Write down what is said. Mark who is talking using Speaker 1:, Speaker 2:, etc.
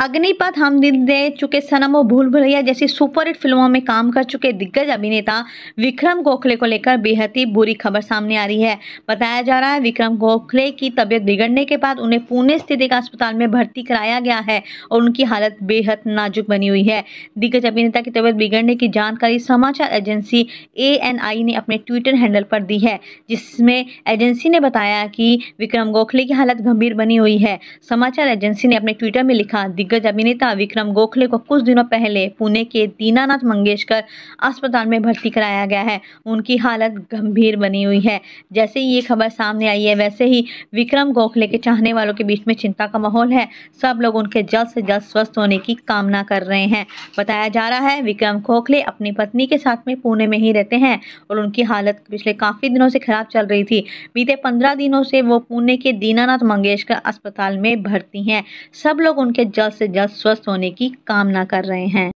Speaker 1: अग्निपथ हम दिल दे चुके सनम और भूल भुलैया जैसी सुपरहिट फिल्मों में काम कर चुके दिग्गज अभिनेता विक्रम गोखले को लेकर बेहद ही बुरी खबर सामने आ रही है बताया जा रहा है विक्रम गोखले की तबीयत बिगड़ने के बाद उन्हें पुणे स्थित एक अस्पताल में भर्ती कराया गया है और उनकी हालत बेहद नाजुक बनी हुई है दिग्गज अभिनेता की तबीयत बिगड़ने की जानकारी समाचार एजेंसी ए ने अपने ट्विटर हैंडल पर दी है जिसमें एजेंसी ने बताया कि विक्रम गोखले की हालत गंभीर बनी हुई है समाचार एजेंसी ने अपने ट्विटर में लिखा दिग्गज अभिनेता विक्रम गोखले को कुछ दिनों पहले पुणे के दीनानाथ मंगेशकर अस्पताल में भर्ती कराया गया है उनकी हालत गंभीर बनी हुई है जैसे ही ये खबर सामने आई है वैसे ही विक्रम गोखले के चाहने वालों के बीच में चिंता का माहौल है सब लोग उनके जल्द से जल्द स्वस्थ होने की कामना कर रहे हैं बताया जा रहा है विक्रम गोखले अपनी पत्नी के साथ में पुणे में ही रहते हैं और उनकी हालत पिछले काफ़ी दिनों से खराब चल रही थी बीते पंद्रह दिनों से वो पुणे के दीनानाथ मंगेशकर अस्पताल में भर्ती हैं सब लोग उनके जल्द जल्द से जल्द स्वस्थ होने की कामना कर रहे हैं